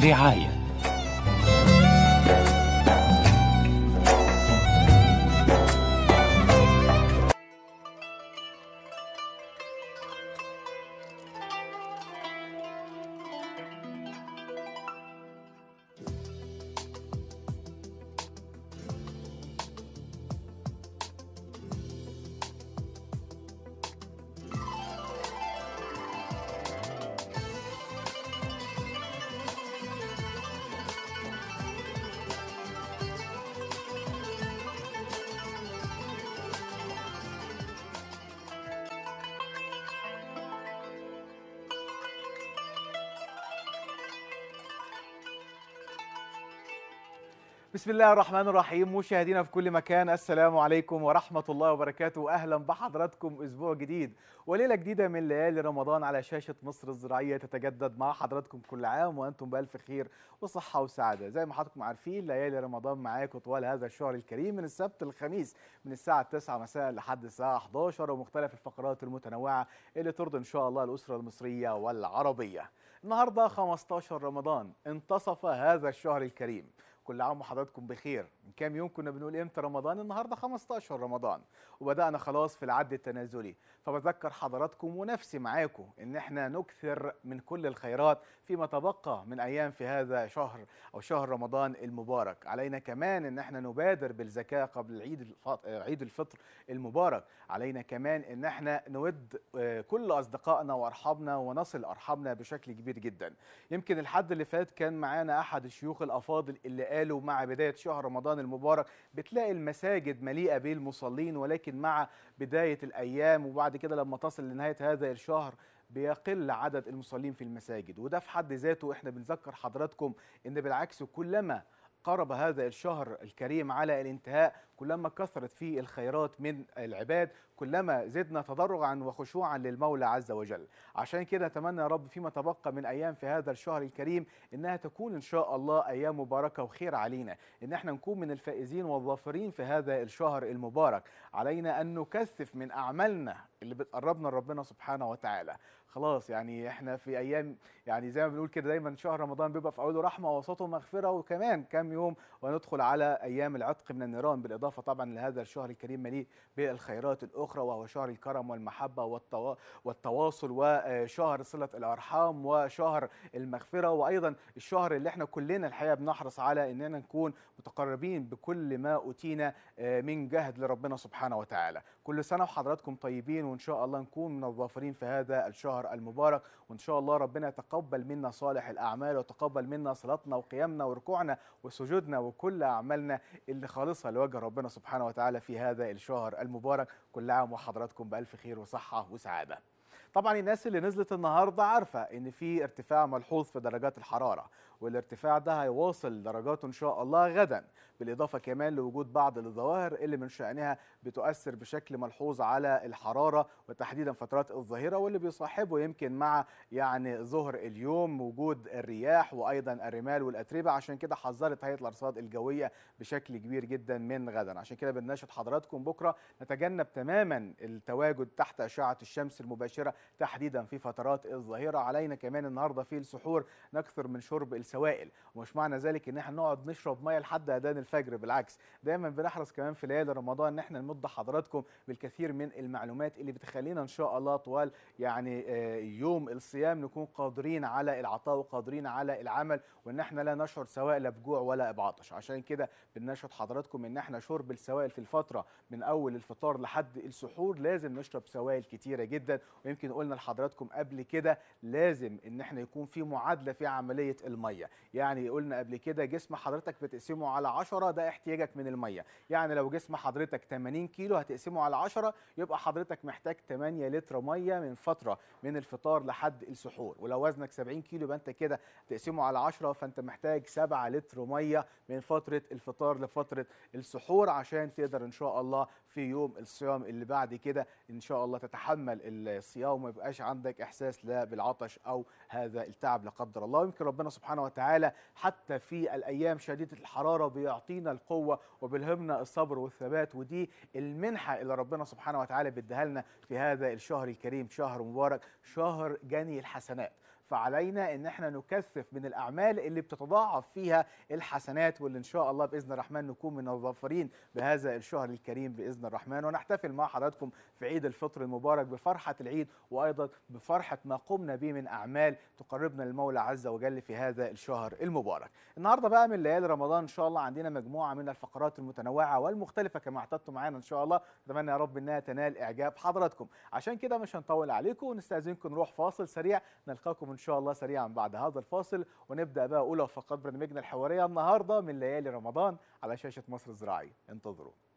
برعايه بسم الله الرحمن الرحيم مشاهدينا في كل مكان السلام عليكم ورحمة الله وبركاته أهلا بحضراتكم أسبوع جديد وليلة جديدة من ليالي رمضان على شاشة مصر الزراعية تتجدد مع حضراتكم كل عام وأنتم بألف خير وصحة وسعادة زي ما حضراتكم عارفين ليالي رمضان معاكم طوال هذا الشهر الكريم من السبت الخميس من الساعة 9 مساء لحد الساعة 11 ومختلف الفقرات المتنوعة اللي ترضي إن شاء الله الأسرة المصرية والعربية النهاردة 15 رمضان انتصف هذا الشهر الكريم كل عام وحضراتكم بخير من كام يوم كنا بنقول امتى رمضان النهارده 15 رمضان وبدانا خلاص في العد التنازلي فبذكر حضراتكم ونفسي معاكم ان احنا نكثر من كل الخيرات فيما تبقى من ايام في هذا شهر او شهر رمضان المبارك علينا كمان ان احنا نبادر بالزكاه قبل عيد عيد الفطر المبارك علينا كمان ان احنا نود آه، كل اصدقائنا وارحامنا ونصل ارحامنا بشكل كبير جدا يمكن الحد اللي فات كان معانا احد الشيوخ الافاضل اللي قال قالوا مع بداية شهر رمضان المبارك بتلاقي المساجد مليئة بالمصلين ولكن مع بداية الأيام وبعد كده لما تصل لنهاية هذا الشهر بيقل عدد المصلين في المساجد وده في حد ذاته احنا بنذكر حضراتكم ان بالعكس كلما قرب هذا الشهر الكريم على الانتهاء كلما كثرت فيه الخيرات من العباد كلما زدنا تضرعا وخشوعا للمولى عز وجل عشان كده اتمنى يا رب فيما تبقى من ايام في هذا الشهر الكريم انها تكون ان شاء الله ايام مباركه وخير علينا ان احنا نكون من الفائزين والظافرين في هذا الشهر المبارك علينا ان نكثف من اعمالنا اللي بتقربنا لربنا سبحانه وتعالى خلاص يعني احنا في ايام يعني زي ما بنقول كده دايما شهر رمضان بيبقى في اوله رحمه ووسطه مغفره وكمان كم يوم وندخل على ايام العتق من النيران بالاضافه طبعا لهذا الشهر الكريم مليء بالخيرات الاخرى وهو شهر الكرم والمحبه والتوا... والتواصل وشهر صله الارحام وشهر المغفره وايضا الشهر اللي احنا كلنا الحقيقه بنحرص على اننا نكون متقربين بكل ما اوتينا آه، من جهد لربنا سبحانه وتعالى كل سنه وحضراتكم طيبين وان شاء الله نكون من الظافرين في هذا الشهر الشهر المبارك وان شاء الله ربنا يتقبل منا صالح الاعمال وتقبل منا صلاتنا وقيامنا وركوعنا وسجودنا وكل اعمالنا اللي خالصه لوجه ربنا سبحانه وتعالى في هذا الشهر المبارك كل عام وحضراتكم بالف خير وصحه وسعاده طبعا الناس اللي نزلت النهارده عارفه ان في ارتفاع ملحوظ في درجات الحراره والارتفاع ده هيواصل درجاته ان شاء الله غدا بالاضافه كمان لوجود بعض الظواهر اللي من شانها بتؤثر بشكل ملحوظ على الحراره وتحديدا فترات الظهيره واللي بيصاحبه يمكن مع يعني ظهر اليوم وجود الرياح وايضا الرمال والاتربه عشان كده حذرت هيئه الارصاد الجويه بشكل كبير جدا من غدا عشان كده بنناشد حضراتكم بكره نتجنب تماما التواجد تحت اشعه الشمس المباشره تحديدا في فترات الظهيره علينا كمان النهارده في السحور نكثر من شرب السوائل ومش معنى ذلك ان احنا نقعد نشرب ميه لحد اذان الفجر بالعكس دايما بنحرص كمان في ليالي رمضان ان احنا نمد حضراتكم بالكثير من المعلومات اللي بتخلينا ان شاء الله طوال يعني آه، يوم الصيام نكون قادرين على العطاء وقادرين على العمل وان احنا لا نشعر سواء لا بجوع ولا بعطش عشان كده بنشهد حضراتكم ان احنا شرب السوائل في الفتره من اول الفطار لحد السحور لازم نشرب سوائل كتيره جدا ويمكن اللي قلنا لحضراتكم قبل كده لازم ان احنا يكون في معادله في عمليه الميه يعني قلنا قبل كده جسم حضرتك بتقسمه على 10 ده احتياجك من الميه يعني لو جسم حضرتك 80 كيلو هتقسمه على 10 يبقى حضرتك محتاج 8 لتر ميه من فتره من الفطار لحد السحور ولو وزنك 70 كيلو يبقى انت كده تقسمه على 10 فانت محتاج 7 لتر ميه من فتره الفطار لفتره السحور عشان تقدر ان شاء الله في يوم الصيام اللي بعد كده ان شاء الله تتحمل الصيام وما يبقاش عندك احساس لا بالعطش او هذا التعب لا قدر الله يمكن ربنا سبحانه وتعالى حتى في الايام شديده الحراره بيعطينا القوه وبيلهمنا الصبر والثبات ودي المنحه اللي ربنا سبحانه وتعالى بيديها لنا في هذا الشهر الكريم شهر مبارك شهر جني الحسنات فعلينا ان احنا نكثف من الاعمال اللي بتتضاعف فيها الحسنات واللي ان شاء الله باذن الرحمن نكون من الظافرين بهذا الشهر الكريم باذن الرحمن ونحتفل مع حضراتكم في عيد الفطر المبارك بفرحه العيد وايضا بفرحه ما قمنا به من اعمال تقربنا للمولى عز وجل في هذا الشهر المبارك. النهارده بقى من ليالي رمضان ان شاء الله عندنا مجموعه من الفقرات المتنوعه والمختلفه كما اعتدتوا معانا ان شاء الله اتمنى يا رب انها تنال اعجاب حضراتكم عشان كده مش هنطول عليكم ونستاذنكم نروح فاصل سريع نلقاكم ان شاء الله سريعا بعد هذا الفاصل ونبدا بقى اولى فقط برنامجنا الحواريه النهارده من ليالي رمضان على شاشه مصر الزراعي انتظروا